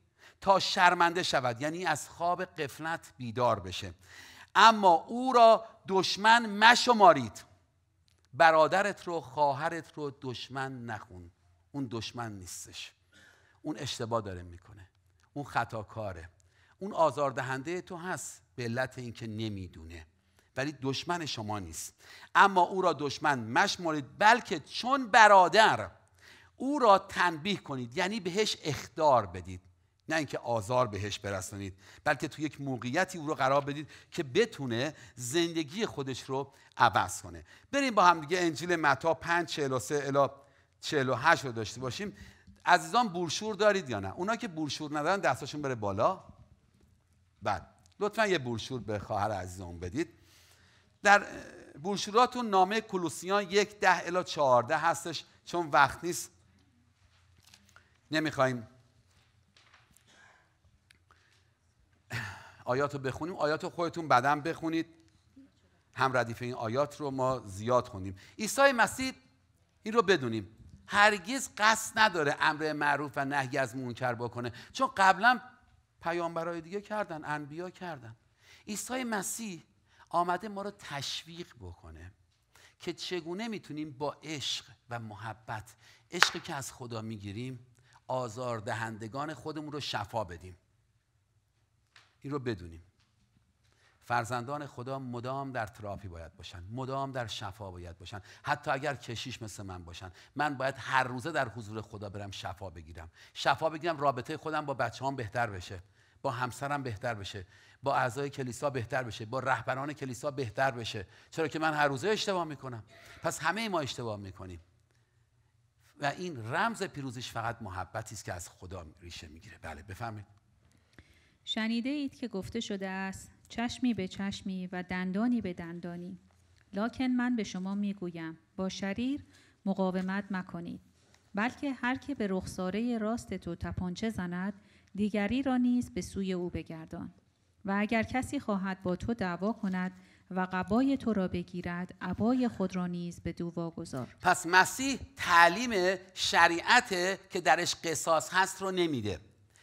تا شرمنده شود یعنی از خواب قفلت بیدار بشه اما او را دشمن مشمارید برادرت رو خواهرت رو دشمن نخون اون دشمن نیستش اون اشتباه داره میکنه اون خطاکاره اون آزاردهنده تو هست به علت اینکه نمیدونه ولی دشمن شما نیست اما او را دشمن مشمارید بلکه چون برادر او را تنبیه کنید یعنی بهش اخدار بدید نه اینکه آزار بهش برسانید بلکه تو یک موقعیتی او رو قرار بدید که بتونه زندگی خودش رو عوض کنه بریم با هم دیگه انجیل متا 5 43 الی 48 رو داشته باشیم عزیزان بورشور دارید یا نه اونا که بورشور ندارن دستاشون بره بالا بله لطفا یه بورشور به خواهر عزیزمون بدید در بورشوراتون نامه کلوسیان یک ده الا چهارده هستش چون وقت نیست نمیخوایم آیات رو بخونیم آیات رو خودتون بدن بخونید هم ردیف این آیات رو ما زیاد خونیم عیسی مسیح این رو بدونیم هرگز قصد نداره امر معروف و نهی از منکر بکنه چون قبلا پیامبرای دیگه کردن انبیا کردن عیسی مسیح آمده ما رو تشویق بکنه که چگونه میتونیم با عشق و محبت عشقی که از خدا میگیریم آزاردهندگان خودمون رو شفا بدیم این رو بدونیم فرزندان خدا مدام در تراپی باید باشن مدام در شفا باید باشن حتی اگر کشیش مثل من باشن من باید هر روزه در حضور خدا برم شفا بگیرم شفا بگیرم رابطه خودم با بچه هم بهتر بشه با همسرم بهتر بشه با اعضای کلیسا بهتر بشه با رهبران کلیسا بهتر بشه چرا که من هر روزه اشتباه میکنم پس همه ما اشتباه میکنیم و این رمز پیروزیش فقط محبتی است که از خدا ریشه میگیره بله بفهمید شنیده اید که گفته شده است چشمی به چشمی و دندانی به دندانی لکن من به شما میگویم با شریر مقاومت مکنید بلکه هر که به رخساره راست تو تپانچه زند دیگری را نیز به سوی او بگردان و اگر کسی خواهد با تو دعوا کند و قبای تو را بگیرد عبای خود را نیز به دو واگذار پس مسیح تعلیم شریعت که درش قصاص هست رو نمیده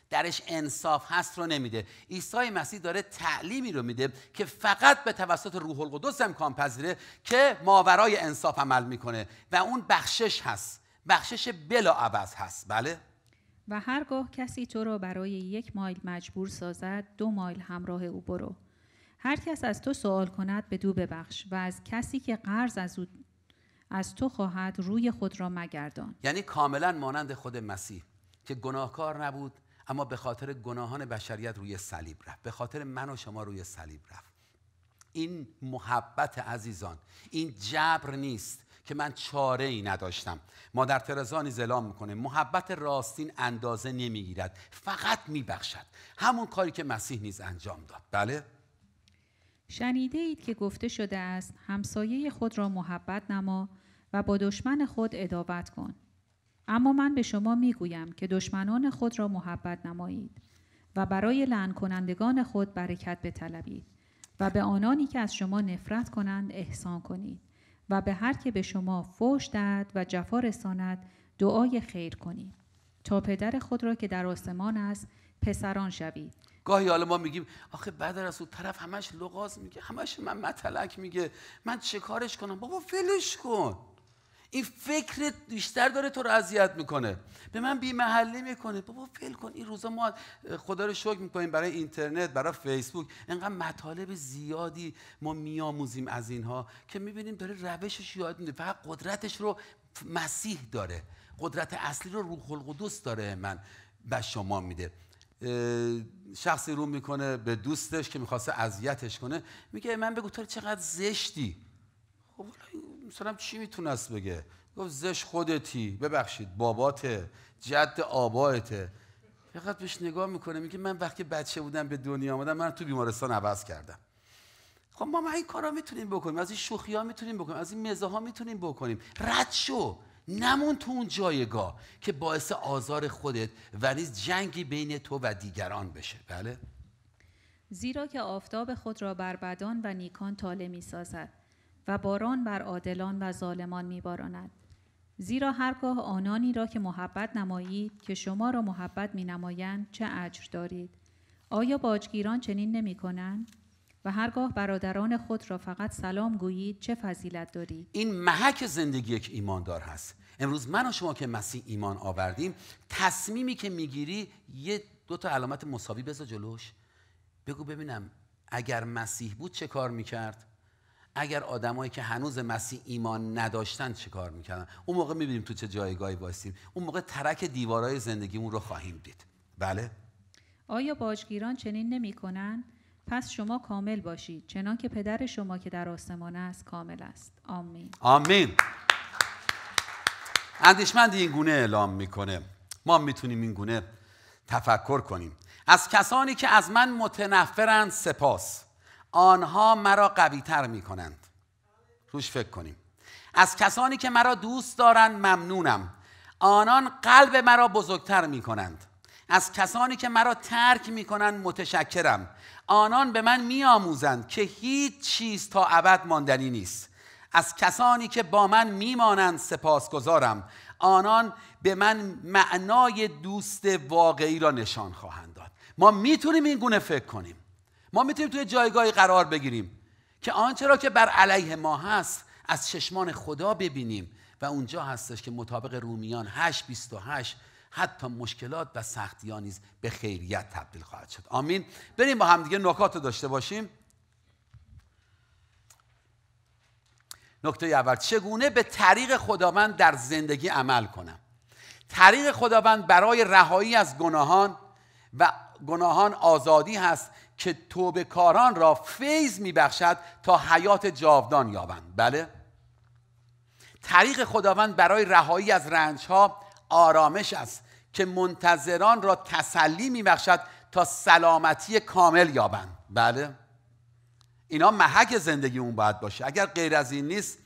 درش انصاف هست رو نمیده عیسی مسیح داره تعلیمی رو میده که فقط به توسط روح القدس امکان پذیره که ماورای انصاف عمل میکنه و اون بخشش هست بخشش بلا عوض هست بله و هرگاه کسی تو را برای یک مایل مجبور سازد دو مایل همراه او برو هر کس از تو سوال کند به دو ببخش و از کسی که قرض از او از تو خواهد روی خود را مگردان یعنی کاملا مانند خود مسیح که گناهکار نبود اما به خاطر گناهان بشریت روی صلیب رفت به خاطر من و شما روی صلیب رفت این محبت عزیزان این جبر نیست که من چاره ای نداشتم مادر ترزا نیز اعلام میکنه محبت راستین اندازه نمیگیرد فقط میبخشد همون کاری که مسیح نیز انجام داد بله شنیده اید که گفته شده است همسایه خود را محبت نما و با دشمن خود ادابت کن اما من به شما میگویم که دشمنان خود را محبت نمایید و برای لعن کنندگان خود برکت بطلبید و به آنانی که از شما نفرت کنند احسان کنید و به هر که به شما فوش داد و جفا رساند دعای خیر کنید تا پدر خود را که در آسمان است پسران شوید گاهی حالا ما میگیم آخه بعد اون طرف همش لغاز میگه همش من متلک میگه من چه کارش کنم بابا فلش کن این فکر بیشتر داره تو رو اذیت میکنه به من بی محلی میکنه بابا فیل کن این روزا ما خدا رو شکر میکنیم برای اینترنت برای فیسبوک انقدر مطالب زیادی ما میآموزیم از اینها که میبینیم داره روشش یاد میده فقط قدرتش رو مسیح داره قدرت اصلی رو روح القدس داره من به شما میده شخصی رو میکنه به دوستش که میخواسته اذیتش کنه میگه من بگو تو چقدر زشتی خب، مثلا چی میتونست بگه گفت زش خودتی ببخشید باباته جد آباته فقط بهش نگاه میکنه میگه من وقتی بچه بودم به دنیا آمدم من تو بیمارستان عوض کردم خب ما, ما این کارا میتونیم بکنیم از این شوخی ها میتونیم بکنیم از این مزه ها میتونیم بکنیم رد شو نمون تو اون جایگاه که باعث آزار خودت و نیز جنگی بین تو و دیگران بشه بله زیرا که آفتاب خود را بر بدان و نیکان تاله می سازد و باران بر عادلان و ظالمان میباراند زیرا هرگاه آنانی را که محبت نمایید که شما را محبت می چه اجر دارید آیا باجگیران چنین نمی کنند و هرگاه برادران خود را فقط سلام گویید چه فضیلت دارید این محک زندگی یک ایماندار هست امروز من و شما که مسیح ایمان آوردیم تصمیمی که میگیری یه دو تا علامت مساوی بذار جلوش بگو ببینم اگر مسیح بود چه کار میکرد اگر آدمایی که هنوز مسیح ایمان نداشتن چه کار میکردن اون موقع میبینیم تو چه جایگاهی باشیم، اون موقع ترک دیوارهای زندگیمون رو خواهیم دید بله آیا باجگیران چنین نمیکنند پس شما کامل باشید چنان که پدر شما که در آسمان است کامل است آمین آمین اندیشمند این گونه اعلام میکنه ما میتونیم این گونه تفکر کنیم از کسانی که از من متنفرند سپاس آنها مرا قوی تر می کنند روش فکر کنیم از کسانی که مرا دوست دارند ممنونم آنان قلب مرا بزرگتر می کنند از کسانی که مرا ترک می کنند متشکرم آنان به من می آموزند که هیچ چیز تا ابد ماندنی نیست از کسانی که با من میمانند گذارم آنان به من معنای دوست واقعی را نشان خواهند داد ما میتونیم این گونه فکر کنیم ما میتونیم توی جایگاهی قرار بگیریم که آنچه را که بر علیه ما هست از چشمان خدا ببینیم و اونجا هستش که مطابق رومیان 8.28 حتی مشکلات و سختی نیز به خیریت تبدیل خواهد شد آمین بریم با همدیگه نکات رو داشته باشیم نکته اول چگونه به طریق خداوند در زندگی عمل کنم طریق خداوند برای رهایی از گناهان و گناهان آزادی هست که توبه کاران را فیض میبخشد تا حیات جاودان یابند بله طریق خداوند برای رهایی از رنجها آرامش است که منتظران را تسلی میبخشد تا سلامتی کامل یابند بله اینا محک زندگی اون باید باشه اگر غیر از این نیست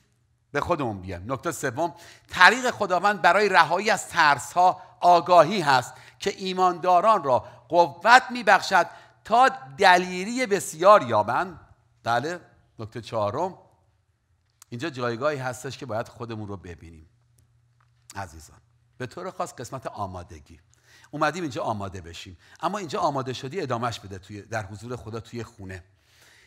به خودمون بیایم نکته سوم طریق خداوند برای رهایی از ترس ها آگاهی هست که ایمانداران را قوت میبخشد تا دلیری بسیار یابند بله نکته چهارم اینجا جایگاهی هستش که باید خودمون رو ببینیم عزیزان به طور خاص قسمت آمادگی اومدیم اینجا آماده بشیم اما اینجا آماده شدی ادامهش بده توی در حضور خدا توی خونه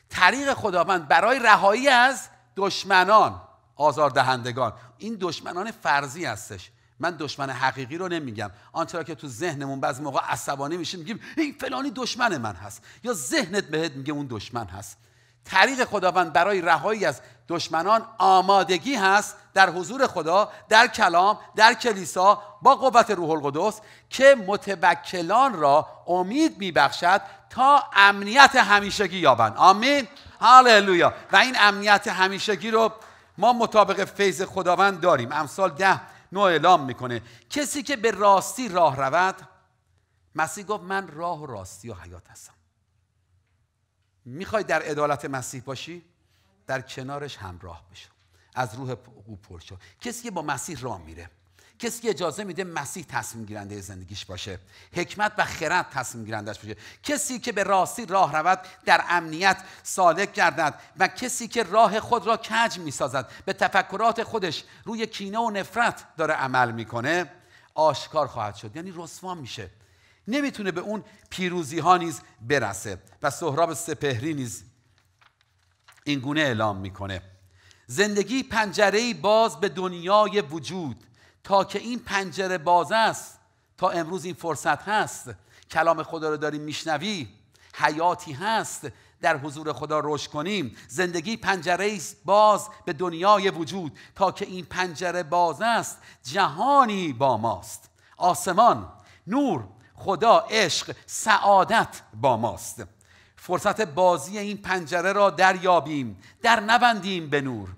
طریق خداوند برای رهایی از دشمنان آزاردهندگان این دشمنان فرضی هستش من دشمن حقیقی رو نمیگم آنچه که تو ذهنمون بعض موقع عصبانی میشیم میگیم این فلانی دشمن من هست یا ذهنت بهت میگه اون دشمن هست طریق خداوند برای رهایی از دشمنان آمادگی هست در حضور خدا در کلام در کلیسا با قوت روح القدس که متوکلان را امید میبخشد تا امنیت همیشگی یابند آمین هاللویا و این امنیت همیشگی رو ما مطابق فیض خداوند داریم امثال ده نو اعلام میکنه کسی که به راستی راه رود مسیح گفت من راه و راستی و حیات هستم میخوای در عدالت مسیح باشی در کنارش همراه بشه از روح او پر شو کسی که با مسیح راه میره کسی که اجازه میده مسیح تصمیم گیرنده زندگیش باشه حکمت و خرد تصمیم گیرندهش باشه کسی که به راستی راه رود در امنیت سالک گردد و کسی که راه خود را کج میسازد به تفکرات خودش روی کینه و نفرت داره عمل میکنه آشکار خواهد شد یعنی رسوا میشه نمیتونه به اون پیروزی ها نیز برسه و سهراب سپهری نیز اینگونه اعلام میکنه زندگی پنجره باز به دنیای وجود تا که این پنجره باز است تا امروز این فرصت هست کلام خدا رو داریم میشنوی حیاتی هست در حضور خدا رشد کنیم زندگی پنجره باز به دنیای وجود تا که این پنجره باز است جهانی با ماست آسمان نور خدا عشق سعادت با ماست فرصت بازی این پنجره را دریابیم در نبندیم به نور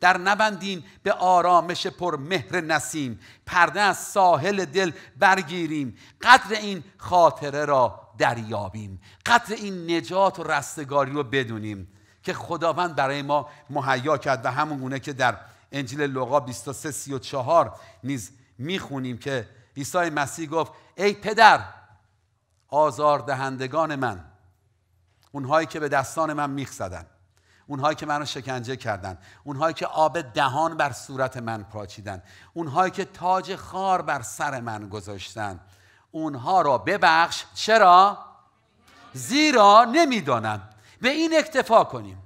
در نبندیم به آرامش پر مهر نسیم پرده از ساحل دل برگیریم قدر این خاطره را دریابیم قدر این نجات و رستگاری رو بدونیم که خداوند برای ما مهیا کرد و همون گونه که در انجیل لوقا 23 34 نیز میخونیم که عیسی مسیح گفت ای پدر آزاردهندگان من اونهایی که به دستان من میخ اونهایی که منو شکنجه کردند اونهایی که آب دهان بر صورت من پاچیدن اونهایی که تاج خار بر سر من گذاشتن اونها را ببخش چرا زیرا نمیدانم به این اکتفا کنیم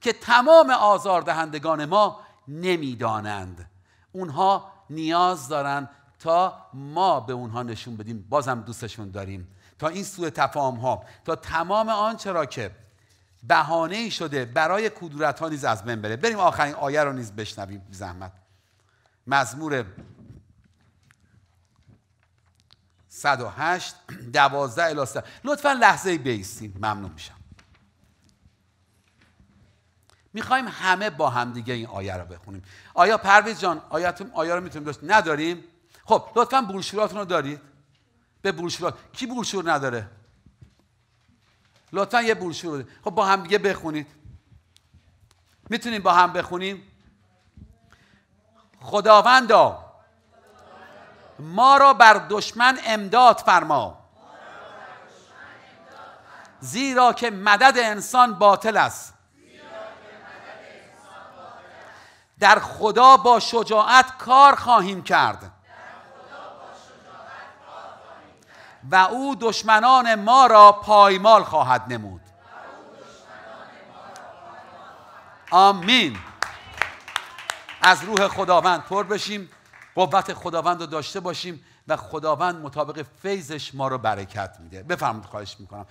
که تمام آزاردهندگان ما نمیدانند اونها نیاز دارند تا ما به اونها نشون بدیم بازم دوستشون داریم تا این سوء تفاهم ها تا تمام آنچه را که بهانه ای شده برای کدورت ها نیز از بین بره بریم آخرین آیه رو نیز بشنویم زحمت مزمور 108 12 الی لطفا لحظه بیستیم ممنون میشم میخوایم همه با همدیگه این آیه رو بخونیم آیا پرویز جان آیاتم آیه رو میتونیم داشت نداریم خب لطفا بروشوراتون رو دارید به بروشورات کی بروشور نداره لطفا یه بروشور خب با هم دیگه بخونید میتونیم با هم بخونیم خداوندا ما را بر دشمن امداد فرما زیرا که مدد انسان باطل است در خدا با شجاعت کار خواهیم کرد و او دشمنان ما را پایمال خواهد نمود آمین از روح خداوند پر بشیم قوت خداوند رو داشته باشیم و خداوند مطابق فیضش ما را برکت میده بفرمایید خواهش میکنم